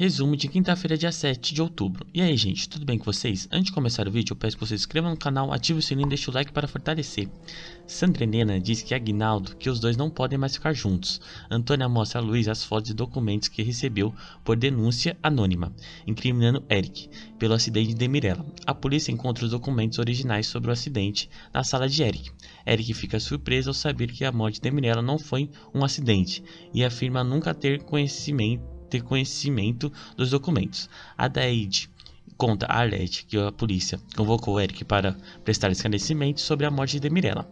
Resumo de quinta-feira, dia 7 de outubro. E aí, gente, tudo bem com vocês? Antes de começar o vídeo, eu peço que você se inscreva no canal, ative o sininho e deixe o like para fortalecer. Sandra Nena diz que Agnaldo que os dois não podem mais ficar juntos. Antônia mostra a Luiz as fotos e documentos que recebeu por denúncia anônima, incriminando Eric pelo acidente de Mirella. A polícia encontra os documentos originais sobre o acidente na sala de Eric. Eric fica surpreso ao saber que a morte de Mirella não foi um acidente e afirma nunca ter conhecimento ter conhecimento dos documentos. A DAID conta a Arlette que é a polícia convocou Eric para prestar esclarecimentos sobre a morte de Mirella.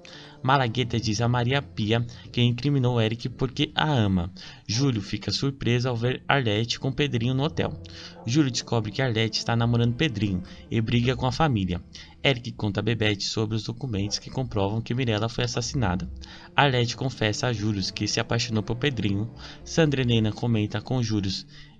Malagueta diz a Maria Pia que incriminou Eric porque a ama. Júlio fica surpreso ao ver Arlette com Pedrinho no hotel. Júlio descobre que Arlette está namorando Pedrinho e briga com a família. Eric conta a Bebete sobre os documentos que comprovam que Mirella foi assassinada. Arlette confessa a Júlio que se apaixonou por Pedrinho. Sandra Helena comenta com Júlio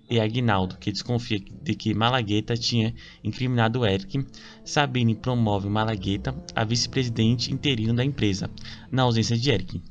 e Aguinaldo, que desconfia de que Malagueta tinha incriminado Eric, Sabine promove Malagueta a vice-presidente interino da empresa, na ausência de Eric.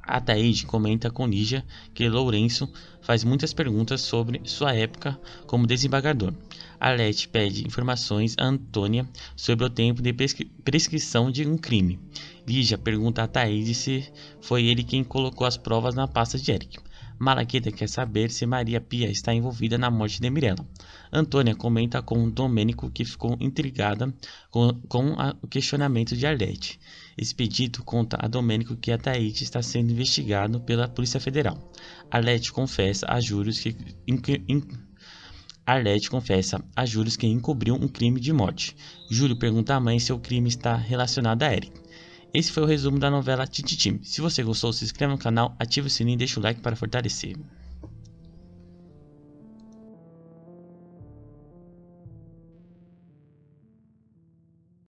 A Ataíde comenta com Nígia que Lourenço faz muitas perguntas sobre sua época como desembargador. Alete pede informações a Antônia sobre o tempo de prescri prescrição de um crime. Lígia pergunta a Ataíde se foi ele quem colocou as provas na pasta de Eric. Malaquita quer saber se Maria Pia está envolvida na morte de Mirella. Antônia comenta com Domênico que ficou intrigada com, com a, o questionamento de Arlete. Expedito conta a Domênico que a Taíde está sendo investigado pela Polícia Federal. Arlete confessa a Júlio que. In, in, Arlete confessa a Júlio que encobriu um crime de morte. Júlio pergunta à mãe se o crime está relacionado a Eric. Esse foi o resumo da novela Tititim. Se você gostou, se inscreva no canal, ative o sininho e deixe o like para fortalecer.